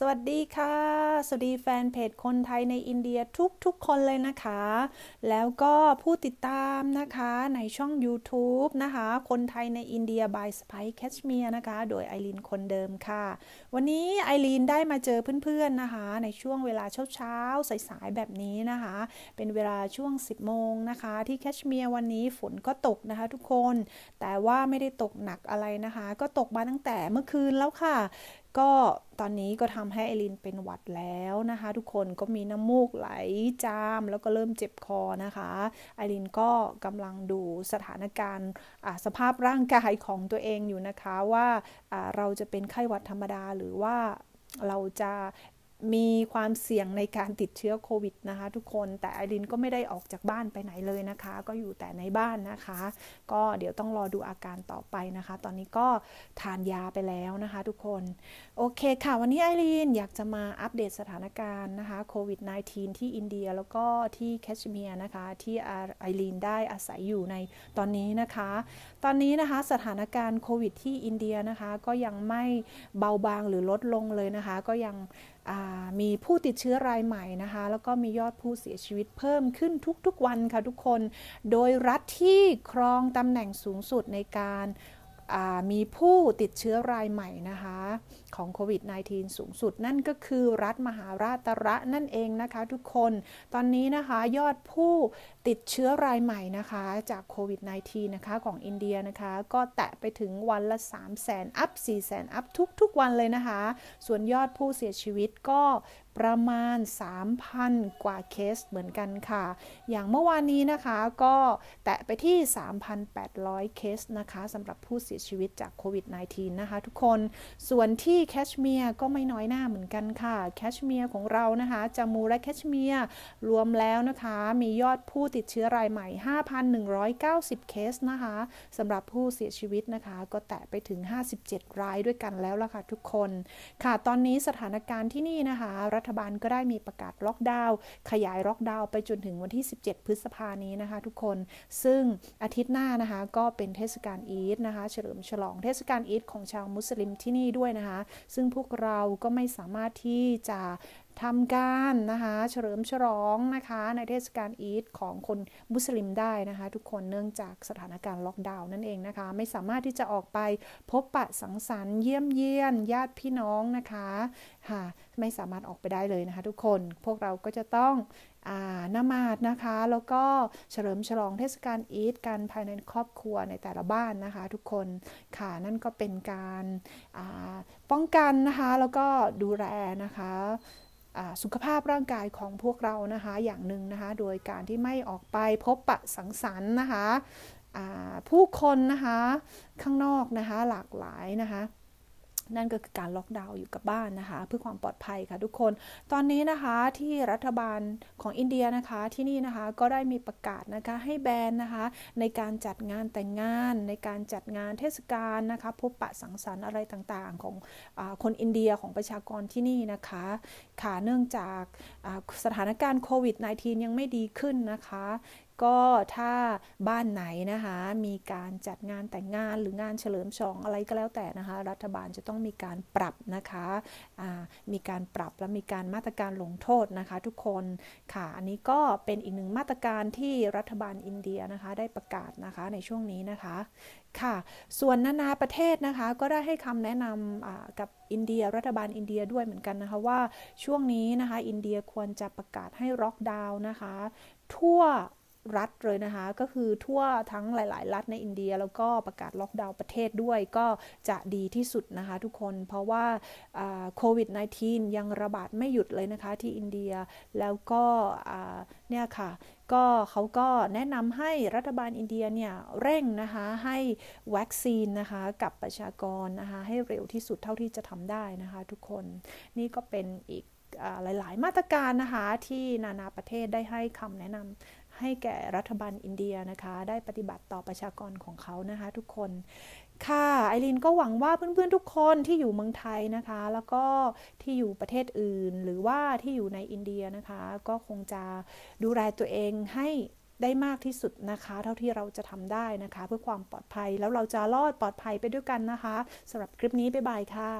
สวัสดีค่ะสวัสดีแฟนเพจคนไทยในอินเดียทุกๆคนเลยนะคะ แล้วก็ผู้ติดตามนะคะในช่อง YouTube นะคะ คนไทยในอินเดีย by Spice Cashmere นะคะ โดยไอรีนคนเดิมค่ะ วันนี้ไอรีนได้มาเจอเพื่อน ๆนะคะในช่วงเวลาเช้าๆสายๆ แบบนี้นะคะ เป็นเวลาช่วง 10 โมงนะคะ ที่แคชเมียร์วันนี้ฝนก็ตกนะคะทุกคนแต่ว่าไม่ได้ตกหนักอะไรนะคะ ก็ตกมาตั้งแต่เมื่อคืนแล้วค่ะก็ตอนนี้ก็ทำให้เอรินเป็นหวัดแล้วนะคะ ทุกคนก็มีน้ำมูกไหล จาม แล้วก็เริ่มเจ็บคอนะคะเอรินก็กำลังดูสถานการณ์สภาพร่างกายของตัวเองอยู่นะคะว่าเราจะเป็นไข้หวัดธรรมดาหรือว่าเราจะมีความเสี่ยงในการติดเชื้อโควิดนะคะทุกคน แต่ไอรินก็ไม่ได้ออกจากบ้านไปไหนเลยนะคะ ก็อยู่แต่ในบ้านนะคะ ก็เดี๋ยวต้องรอดูอาการต่อไปนะคะ ตอนนี้ก็ทานยาไปแล้วนะคะทุกคน โอเคค่ะ วันนี้ไอรินอยากจะมาอัปเดตสถานการณ์นะคะโควิด -19 ที่อินเดีย แล้วก็ที่แคชเมียร์นะคะที่ไอรินได้อาศัยอยู่ในตอนนี้นะคะ ตอนนี้นะคะสถานการณ์โควิด ที่อินเดียนะคะ ก็ยังไม่เบาบางหรือลดลงเลยนะคะ ก็ยังอ่ามีผู้ติดเชื้อรายใหม่นะคะ แล้วก็มียอดผู้เสียชีวิตเพิ่มขึ้นทุกๆ วันค่ะทุกคน โดยรัฐที่ครองตำแหน่งสูงสุดในการมีผู้ติดเชื้อรายใหม่นะคะของโควิด -19 สูงสุด นั่นก็คือรัฐมหาราชระนั่นเองนะคะทุกคน ตอนนี้นะคะยอดผู้ติดเชื้อรายใหม่นะคะจากโควิด -19 นะคะ ของอินเดียนะคะ ก็แตะไปถึงวันละ3 0 0 0 0 0 อัพ4 0 0 0 0อัพทุกๆ วันเลยนะคะ ส่วนยอดผู้เสียชีวิตก็ประมาณ 3,000 กว่าเคสเหมือนกันค่ะ อย่างเมื่อวานนี้นะคะก็แตะไปที่ 3,800เคสนะคะสำหรับผู้เสียชีวิตจากโควิด -19 นะคะทุกคน ส่วนที่แคชเมียร์ก็ไม่น้อยหน้าเหมือนกันค่ะแคชเมียร์ของเรานะคะจามูและแคชเมียร์รวมแล้วนะคะ มียอดผู้ติดเชื้อรายใหม่ 5,190 เคสนะคะสำหรับผู้เสียชีวิตนะคะ ก็แตะไปถึง 57 รายด้วยกันแล้วล่ะค่ะทุกคน ค่ะ ตอนนี้สถานการณ์ที่นี่นะคะรัฐฐบาลก็ได้มีประกาศล็อกดาวน์ขยายล็อกดาวน์ไปจนถึงวันที่ 17 พฤษภานี้นะคะทุกคนซึ่งอาทิตย์หน้านะคะ ก็เป็นเทศกาลอีดนะคะเฉลิมฉลองเทศกาลอีดของชาวมุสลิมที่นี่ด้วยนะคะ ซึ่งพวกเราก็ไม่สามารถที่จะทำการนะคะ เฉลิมฉลองนะคะในเทศกาลอีดของคนมุสลิมได้นะคะ ทุกคนเนื่องจากสถานการณ์ล็อกดาวน์นั่นเองนะคะ ไม่สามารถที่จะออกไปพบปะสังสรรค์เยี่ยมเยียนญาติพี่น้องนะคะค่ะไม่สามารถออกไปได้เลยนะคะ ทุกคนพวกเราก็จะต้องนมาดนะคะ แล้วก็เฉลิมฉลองเทศกาลอีดกันภายในครอบครัวในแต่ละบ้านนะคะ ทุกคนค่ะนั่นก็เป็นการป้องกันนะคะ แล้วก็ดูแลนะคะสุขภาพร่างกายของพวกเรานะคะอย่างหนึ่งนะคะ โดยการที่ไม่ออกไปพบปะสังสรรค์นะคะ ผู้คนนะคะ ข้างนอกนะคะหลากหลายนะคะนั่นก็คือการล็อกดาวน์อยู่กับบ้านนะคะเพื่อความปลอดภัยค่ะทุกคน ตอนนี้นะคะที่รัฐบาลของอินเดียนะคะที่นี่นะคะก็ได้มีประกาศนะคะให้แบนนะคะในการจัดงานแต่งงาน ในการจัดงานเทศกาลนะคะพบปะสังสรรค์อะไรต่างๆของอคนอินเดียของประชากรที่นี่นะคะค่ะเนื่องจากสถานการณ์โควิด -19 ยังไม่ดีขึ้นนะคะก็ถ้าบ้านไหนนะคะ มีการจัดงานแต่งงานหรืองานเฉลิมฉลองอะไรก็แล้วแต่นะคะ รัฐบาลจะต้องมีการปรับนะคะมีการปรับและมีการมาตรการลงโทษนะคะ ทุกคน ค่ะ อันนี้ก็เป็นอีกหนึ่งมาตรการที่รัฐบาลอินเดียนะคะได้ประกาศนะคะในช่วงนี้นะคะค่ะส่วนนานาประเทศนะคะก็ได้ให้คำแนะนำกับอินเดียรัฐบาลอินเดียด้วยเหมือนกันนะคะว่าช่วงนี้นะคะอินเดียควรจะประกาศให้ล็อกดาวน์นะคะทั่วรัฐเลยนะคะก็คือทั่วทั้งหลาย ๆ รัฐในอินเดีย แล้วก็ประกาศล็อกดาวน์ประเทศด้วยก็จะดีที่สุดนะคะทุกคนเพราะว่าโควิด -19 ยังระบาดไม่หยุดเลยนะคะที่อินเดียแล้วก็เนี่ยค่ะก็เขาก็แนะนำให้รัฐบาลอินเดียเนี่ยเร่งนะคะให้วัคซีนนะคะ กับประชากรนะคะ ให้เร็วที่สุดเท่าที่จะทำได้นะคะทุกคนนี่ก็เป็นอีกหลาย ๆ มาตรการนะคะที่นานาประเทศได้ให้คำแนะนำให้แก่รัฐบาลอินเดียนะคะ ได้ปฏิบัติต่อประชากรของเขานะคะทุกคน ค่ะไอรินก็หวังว่าเพื่อนๆทุกคนที่อยู่เมืองไทยนะคะ แล้วก็ที่อยู่ประเทศอื่น หรือว่าที่อยู่ในอินเดียนะคะ ก็คงจะดูแลตัวเองให้ได้มากที่สุดนะคะ เท่าที่เราจะทำได้นะคะ เพื่อความปลอดภัย แล้วเราจะรอดปลอดภัยไปด้วยกันนะคะสำหรับคลิปนี้บ๊ายบายค่ะ